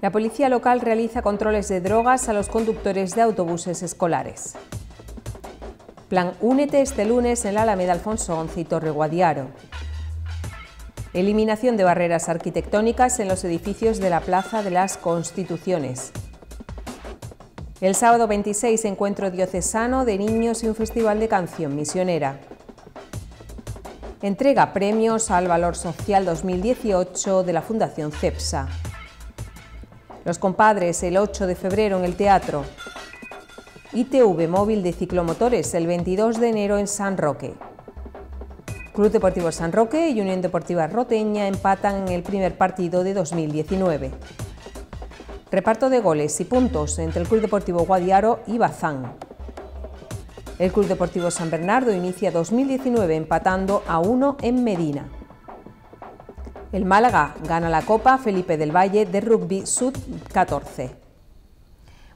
La policía local realiza controles de drogas a los conductores de autobuses escolares. Plan Únete este lunes en la Alameda Alfonso XI y Torre Guadiaro. Eliminación de barreras arquitectónicas en los edificios de la Plaza de las Constituciones. El sábado 26, encuentro diocesano de niños y un festival de canción misionera. Entrega premios al Valor Social 2018 de la Fundación CEPSA. Los compadres el 8 de febrero en el teatro. ITV Móvil de Ciclomotores el 22 de enero en San Roque. Club Deportivo San Roque y Unión Deportiva Roteña empatan en el primer partido de 2019. Reparto de goles y puntos entre el Club Deportivo Guadiaro y Bazán. El Club Deportivo San Bernardo inicia 2019 empatando a uno en Medina. El Málaga gana la Copa Felipe del Valle de Rugby Sud 14.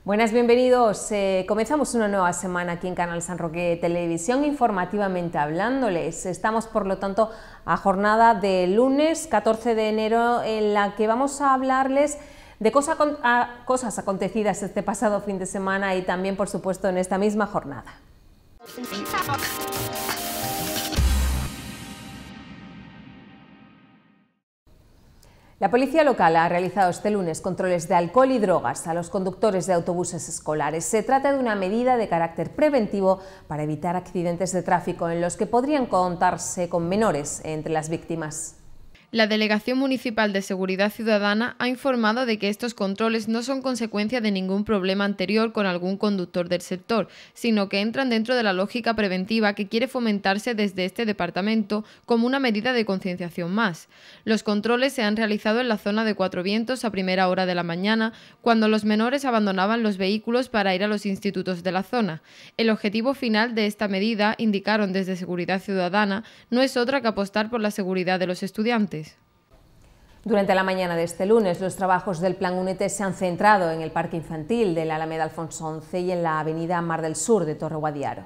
Buenas, bienvenidos. Eh, comenzamos una nueva semana aquí en Canal San Roque Televisión, informativamente hablándoles. Estamos, por lo tanto, a jornada de lunes 14 de enero en la que vamos a hablarles de cosas acontecidas este pasado fin de semana y también, por supuesto, en esta misma jornada. La policía local ha realizado este lunes controles de alcohol y drogas a los conductores de autobuses escolares. Se trata de una medida de carácter preventivo para evitar accidentes de tráfico en los que podrían contarse con menores entre las víctimas. La Delegación Municipal de Seguridad Ciudadana ha informado de que estos controles no son consecuencia de ningún problema anterior con algún conductor del sector, sino que entran dentro de la lógica preventiva que quiere fomentarse desde este departamento como una medida de concienciación más. Los controles se han realizado en la zona de Cuatro Vientos a primera hora de la mañana, cuando los menores abandonaban los vehículos para ir a los institutos de la zona. El objetivo final de esta medida, indicaron desde Seguridad Ciudadana, no es otra que apostar por la seguridad de los estudiantes. Durante la mañana de este lunes, los trabajos del Plan únete se han centrado en el Parque Infantil de la Alameda Alfonso XI y en la Avenida Mar del Sur de Torre Guadiaro.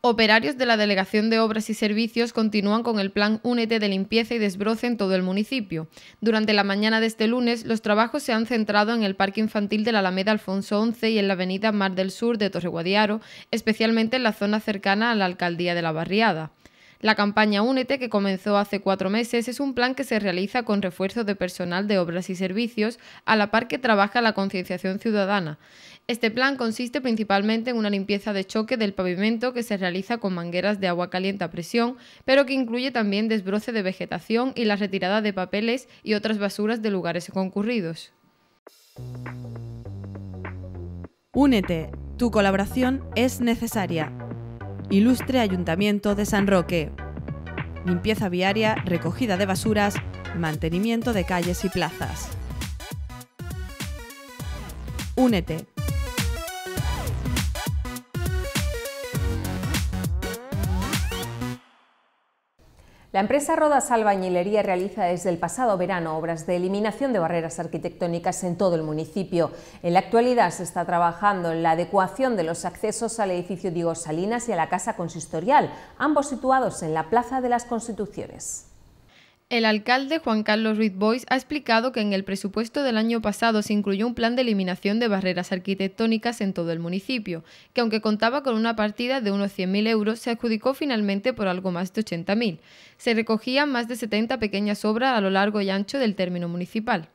Operarios de la Delegación de Obras y Servicios continúan con el plan Únete de limpieza y desbroce en todo el municipio. Durante la mañana de este lunes, los trabajos se han centrado en el Parque Infantil de la Alameda Alfonso XI y en la Avenida Mar del Sur de Torre Guadiaro, especialmente en la zona cercana a la Alcaldía de la Barriada. La campaña Únete, que comenzó hace cuatro meses, es un plan que se realiza con refuerzo de personal de obras y servicios, a la par que trabaja la concienciación ciudadana. Este plan consiste principalmente en una limpieza de choque del pavimento que se realiza con mangueras de agua caliente a presión, pero que incluye también desbroce de vegetación y la retirada de papeles y otras basuras de lugares concurridos. Únete, tu colaboración es necesaria. Ilustre Ayuntamiento de San Roque. Limpieza viaria, recogida de basuras, mantenimiento de calles y plazas. Únete La empresa Rodas Albañilería realiza desde el pasado verano obras de eliminación de barreras arquitectónicas en todo el municipio. En la actualidad se está trabajando en la adecuación de los accesos al edificio Diego Salinas y a la Casa Consistorial, ambos situados en la Plaza de las Constituciones. El alcalde Juan Carlos Ruiz Boys ha explicado que en el presupuesto del año pasado se incluyó un plan de eliminación de barreras arquitectónicas en todo el municipio, que aunque contaba con una partida de unos 100.000 euros, se adjudicó finalmente por algo más de 80.000. Se recogían más de 70 pequeñas obras a lo largo y ancho del término municipal.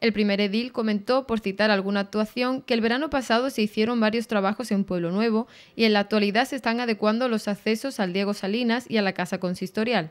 El primer edil comentó, por citar alguna actuación, que el verano pasado se hicieron varios trabajos en Pueblo Nuevo y en la actualidad se están adecuando los accesos al Diego Salinas y a la Casa Consistorial.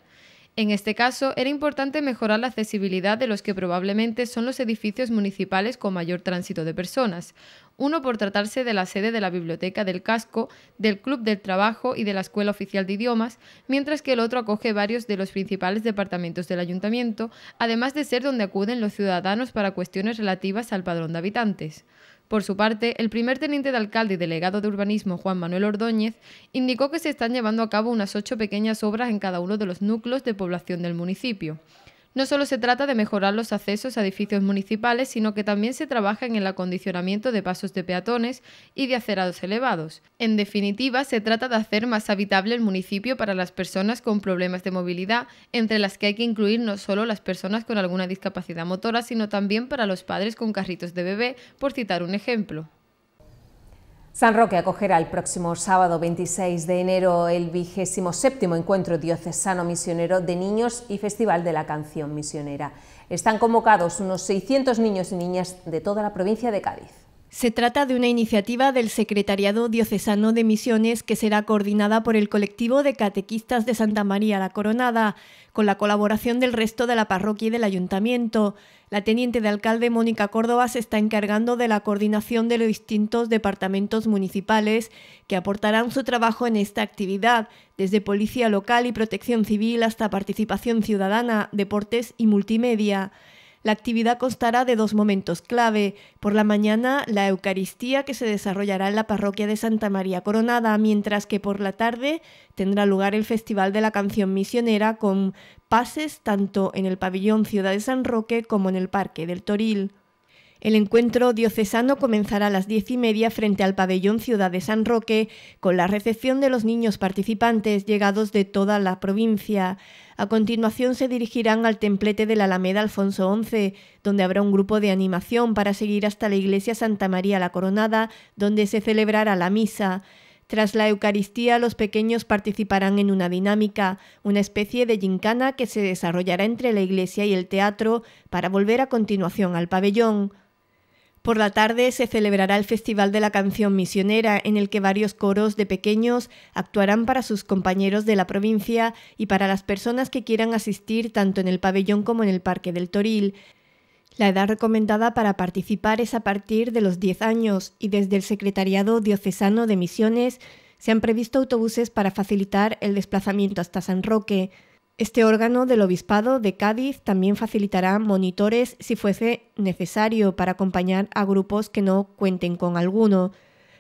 En este caso, era importante mejorar la accesibilidad de los que probablemente son los edificios municipales con mayor tránsito de personas, uno por tratarse de la sede de la Biblioteca del Casco, del Club del Trabajo y de la Escuela Oficial de Idiomas, mientras que el otro acoge varios de los principales departamentos del ayuntamiento, además de ser donde acuden los ciudadanos para cuestiones relativas al padrón de habitantes. Por su parte, el primer teniente de alcalde y delegado de urbanismo, Juan Manuel Ordóñez, indicó que se están llevando a cabo unas ocho pequeñas obras en cada uno de los núcleos de población del municipio. No solo se trata de mejorar los accesos a edificios municipales, sino que también se trabaja en el acondicionamiento de pasos de peatones y de acerados elevados. En definitiva, se trata de hacer más habitable el municipio para las personas con problemas de movilidad, entre las que hay que incluir no solo las personas con alguna discapacidad motora, sino también para los padres con carritos de bebé, por citar un ejemplo. San Roque acogerá el próximo sábado 26 de enero el vigésimo séptimo encuentro diocesano misionero de niños y Festival de la Canción Misionera. Están convocados unos 600 niños y niñas de toda la provincia de Cádiz. Se trata de una iniciativa del Secretariado Diocesano de Misiones que será coordinada por el colectivo de catequistas de Santa María la Coronada, con la colaboración del resto de la parroquia y del ayuntamiento. La teniente de alcalde Mónica Córdoba se está encargando de la coordinación de los distintos departamentos municipales que aportarán su trabajo en esta actividad, desde policía local y protección civil hasta participación ciudadana, deportes y multimedia. La actividad constará de dos momentos clave. Por la mañana, la Eucaristía que se desarrollará en la parroquia de Santa María Coronada, mientras que por la tarde tendrá lugar el Festival de la Canción Misionera con pases tanto en el pabellón Ciudad de San Roque como en el Parque del Toril. El encuentro diocesano comenzará a las diez y media frente al pabellón Ciudad de San Roque, con la recepción de los niños participantes llegados de toda la provincia. A continuación se dirigirán al templete de la Alameda Alfonso XI, donde habrá un grupo de animación para seguir hasta la iglesia Santa María la Coronada, donde se celebrará la misa. Tras la Eucaristía, los pequeños participarán en una dinámica, una especie de gincana que se desarrollará entre la iglesia y el teatro para volver a continuación al pabellón. Por la tarde se celebrará el Festival de la Canción Misionera, en el que varios coros de pequeños actuarán para sus compañeros de la provincia y para las personas que quieran asistir tanto en el pabellón como en el Parque del Toril. La edad recomendada para participar es a partir de los 10 años y desde el Secretariado Diocesano de Misiones se han previsto autobuses para facilitar el desplazamiento hasta San Roque. Este órgano del Obispado de Cádiz también facilitará monitores si fuese necesario para acompañar a grupos que no cuenten con alguno.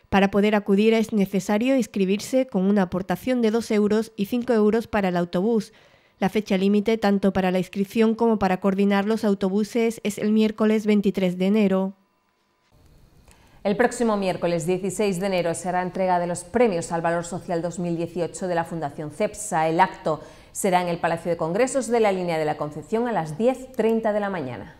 Para poder acudir es necesario inscribirse con una aportación de 2 euros y 5 euros para el autobús. La fecha límite tanto para la inscripción como para coordinar los autobuses es el miércoles 23 de enero. El próximo miércoles 16 de enero será entrega de los premios al Valor Social 2018 de la Fundación CEPSA. El acto será en el Palacio de Congresos de la Línea de la Concepción a las 10.30 de la mañana.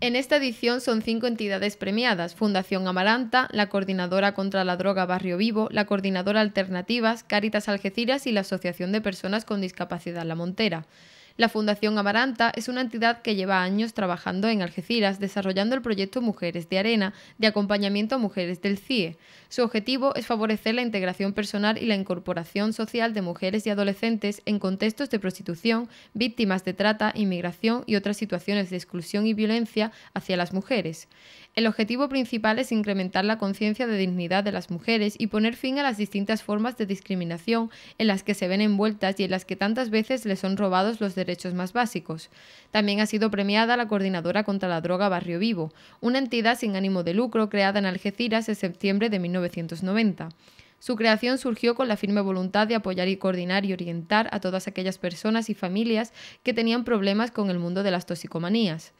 En esta edición son cinco entidades premiadas, Fundación Amaranta, la Coordinadora contra la Droga Barrio Vivo, la Coordinadora Alternativas, Cáritas Algeciras y la Asociación de Personas con Discapacidad La Montera. La Fundación Amaranta es una entidad que lleva años trabajando en Algeciras desarrollando el proyecto Mujeres de Arena de acompañamiento a mujeres del CIE. Su objetivo es favorecer la integración personal y la incorporación social de mujeres y adolescentes en contextos de prostitución, víctimas de trata, inmigración y otras situaciones de exclusión y violencia hacia las mujeres. El objetivo principal es incrementar la conciencia de dignidad de las mujeres y poner fin a las distintas formas de discriminación en las que se ven envueltas y en las que tantas veces les son robados los derechos más básicos. También ha sido premiada la Coordinadora contra la Droga Barrio Vivo, una entidad sin ánimo de lucro creada en Algeciras en septiembre de 1990. Su creación surgió con la firme voluntad de apoyar y coordinar y orientar a todas aquellas personas y familias que tenían problemas con el mundo de las toxicomanías.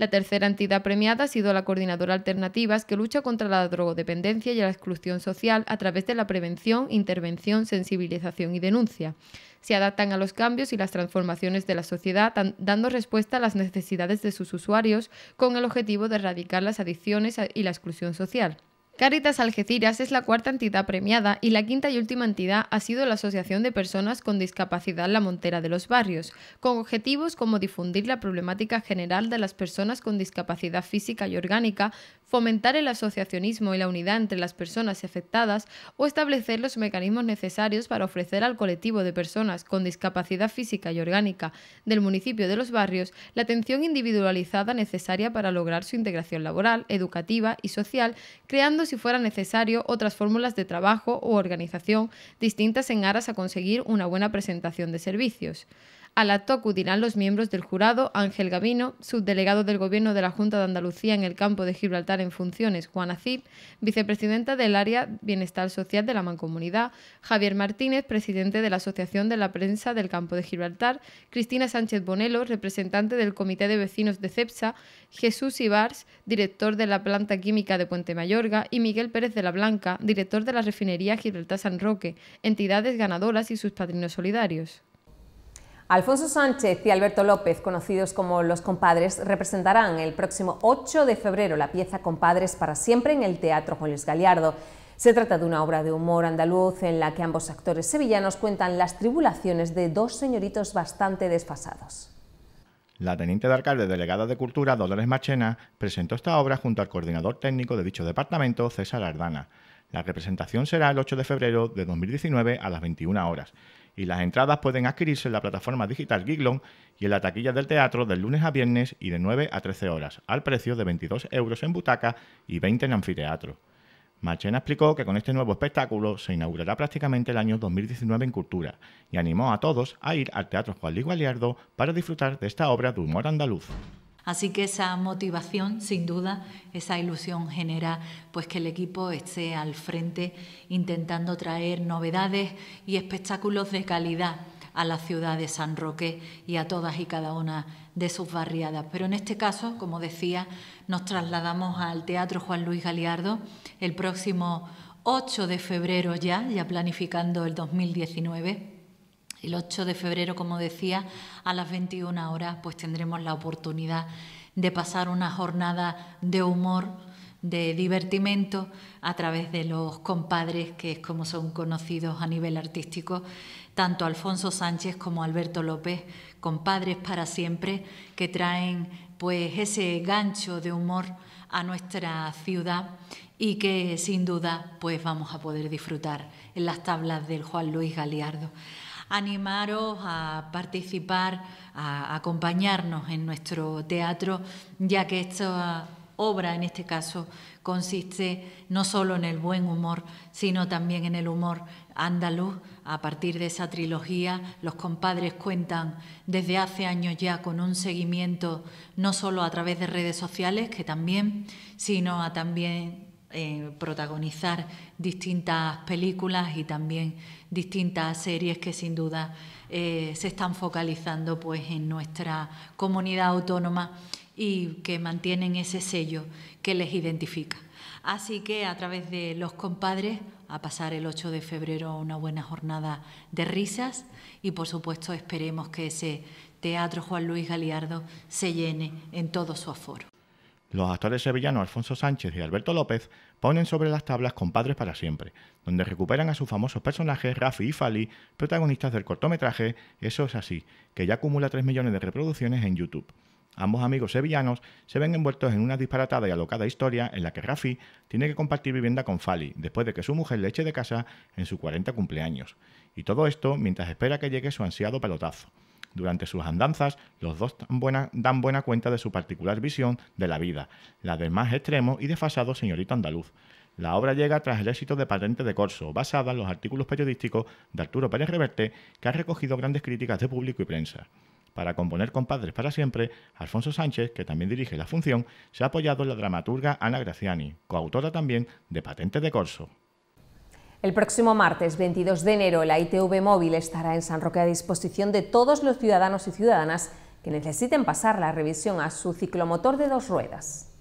La tercera entidad premiada ha sido la Coordinadora Alternativas, que lucha contra la drogodependencia y la exclusión social a través de la prevención, intervención, sensibilización y denuncia. Se adaptan a los cambios y las transformaciones de la sociedad, dando respuesta a las necesidades de sus usuarios con el objetivo de erradicar las adicciones y la exclusión social. Caritas Algeciras es la cuarta entidad premiada y la quinta y última entidad ha sido la Asociación de Personas con Discapacidad La Montera de los Barrios, con objetivos como difundir la problemática general de las personas con discapacidad física y orgánica, fomentar el asociacionismo y la unidad entre las personas afectadas o establecer los mecanismos necesarios para ofrecer al colectivo de personas con discapacidad física y orgánica del municipio de los barrios la atención individualizada necesaria para lograr su integración laboral, educativa y social, creando si fuera necesario otras fórmulas de trabajo o organización distintas en aras a conseguir una buena presentación de servicios. Al acto acudirán los miembros del jurado Ángel Gavino, subdelegado del Gobierno de la Junta de Andalucía en el campo de Gibraltar en funciones, Juana Cid, vicepresidenta del área Bienestar Social de la Mancomunidad, Javier Martínez, presidente de la Asociación de la Prensa del Campo de Gibraltar, Cristina Sánchez Bonelo, representante del Comité de Vecinos de CEPSA, Jesús Ibars, director de la planta química de Puente Mayorga, y Miguel Pérez de la Blanca, director de la refinería Gibraltar San Roque, entidades ganadoras y sus padrinos solidarios. Alfonso Sánchez y Alberto López, conocidos como Los Compadres, representarán el próximo 8 de febrero la pieza Compadres para siempre en el Teatro Juan Galiardo. Se trata de una obra de humor andaluz en la que ambos actores sevillanos cuentan las tribulaciones de dos señoritos bastante desfasados. La teniente de alcalde delegada de Cultura, Dolores Machena, presentó esta obra junto al coordinador técnico de dicho departamento, César Ardana. La representación será el 8 de febrero de 2019 a las 21 horas y las entradas pueden adquirirse en la plataforma digital Giglon y en la taquilla del teatro del lunes a viernes y de 9 a 13 horas, al precio de 22 euros en butaca y 20 en anfiteatro. Marchena explicó que con este nuevo espectáculo se inaugurará prácticamente el año 2019 en cultura y animó a todos a ir al Teatro Juan Ligualiardo para disfrutar de esta obra de humor andaluz. Así que esa motivación, sin duda, esa ilusión genera pues que el equipo esté al frente intentando traer novedades y espectáculos de calidad a la ciudad de San Roque y a todas y cada una de sus barriadas. Pero en este caso, como decía, nos trasladamos al Teatro Juan Luis Galiardo el próximo 8 de febrero ya, ya planificando el 2019 el 8 de febrero, como decía, a las 21 horas, pues tendremos la oportunidad de pasar una jornada de humor, de divertimento, a través de los compadres, que es como son conocidos a nivel artístico, tanto Alfonso Sánchez como Alberto López, compadres para siempre, que traen pues ese gancho de humor a nuestra ciudad y que sin duda pues vamos a poder disfrutar en las tablas del Juan Luis Galiardo animaros a participar, a acompañarnos en nuestro teatro, ya que esta obra en este caso consiste no solo en el buen humor, sino también en el humor andaluz. A partir de esa trilogía, los compadres cuentan desde hace años ya con un seguimiento no solo a través de redes sociales, que también, sino a también eh, protagonizar distintas películas y también distintas series que sin duda eh, se están focalizando pues en nuestra comunidad autónoma y que mantienen ese sello que les identifica. Así que a través de los compadres, a pasar el 8 de febrero una buena jornada de risas y por supuesto esperemos que ese Teatro Juan Luis Galiardo se llene en todo su aforo los actores sevillanos Alfonso Sánchez y Alberto López ponen sobre las tablas Compadres para siempre, donde recuperan a sus famosos personajes Rafi y Fali, protagonistas del cortometraje Eso es así, que ya acumula 3 millones de reproducciones en YouTube. Ambos amigos sevillanos se ven envueltos en una disparatada y alocada historia en la que Rafi tiene que compartir vivienda con Fali después de que su mujer le eche de casa en su 40 cumpleaños. Y todo esto mientras espera que llegue su ansiado pelotazo. Durante sus andanzas, los dos dan buena, cuenta de su particular visión de la vida, la del más extremo y desfasado señorito andaluz. La obra llega tras el éxito de Patente de Corso, basada en los artículos periodísticos de Arturo Pérez Reverte, que ha recogido grandes críticas de público y prensa. Para componer Compadres para siempre, Alfonso Sánchez, que también dirige la función, se ha apoyado en la dramaturga Ana Graciani, coautora también de Patente de Corso. El próximo martes 22 de enero la ITV móvil estará en San Roque a disposición de todos los ciudadanos y ciudadanas que necesiten pasar la revisión a su ciclomotor de dos ruedas.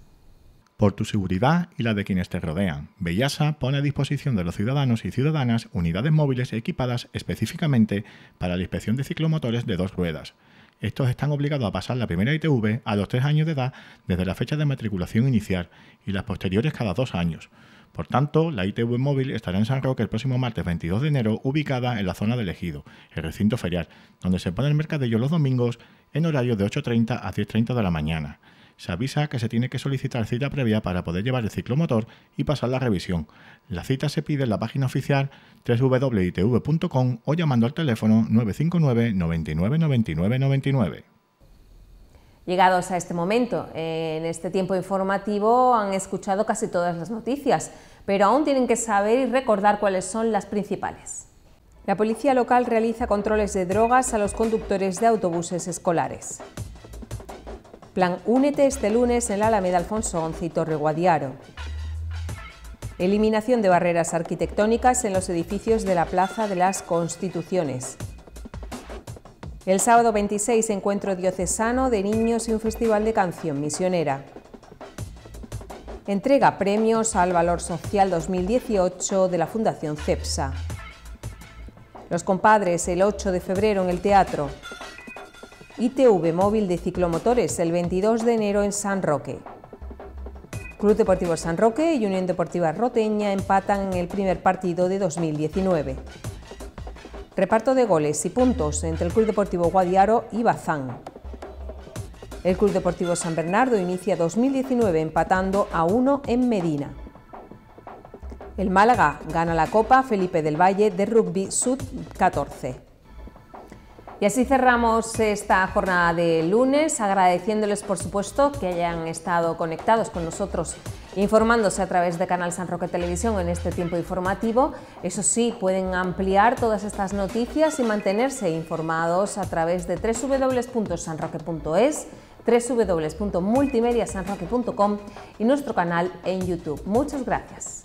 Por tu seguridad y la de quienes te rodean, Bellasa pone a disposición de los ciudadanos y ciudadanas unidades móviles equipadas específicamente para la inspección de ciclomotores de dos ruedas. Estos están obligados a pasar la primera ITV a los tres años de edad desde la fecha de matriculación inicial y las posteriores cada dos años. Por tanto, la ITV Móvil estará en San Roque el próximo martes 22 de enero, ubicada en la zona del Ejido, el recinto ferial, donde se pone el mercadillo los domingos en horario de 8.30 a 10.30 de la mañana. Se avisa que se tiene que solicitar cita previa para poder llevar el ciclomotor y pasar la revisión. La cita se pide en la página oficial www.itv.com o llamando al teléfono 959 99 Llegados a este momento, en este tiempo informativo han escuchado casi todas las noticias, pero aún tienen que saber y recordar cuáles son las principales. La policía local realiza controles de drogas a los conductores de autobuses escolares. Plan Únete este lunes en la Alameda Alfonso XI y Torre Guadiaro. Eliminación de barreras arquitectónicas en los edificios de la Plaza de las Constituciones. El sábado 26, encuentro diocesano de niños y un festival de canción misionera. Entrega premios al Valor Social 2018 de la Fundación CEPSA. Los compadres el 8 de febrero en el teatro. ITV Móvil de Ciclomotores el 22 de enero en San Roque. Club Deportivo San Roque y Unión Deportiva Roteña empatan en el primer partido de 2019. Reparto de goles y puntos entre el Club Deportivo Guadiaro y Bazán. El Club Deportivo San Bernardo inicia 2019 empatando a 1 en Medina. El Málaga gana la Copa Felipe del Valle de Rugby Sud 14. Y así cerramos esta jornada de lunes, agradeciéndoles por supuesto que hayan estado conectados con nosotros informándose a través de Canal San Roque Televisión en este tiempo informativo. Eso sí, pueden ampliar todas estas noticias y mantenerse informados a través de www.sanroque.es www.multimediasanroque.com y nuestro canal en YouTube. Muchas gracias.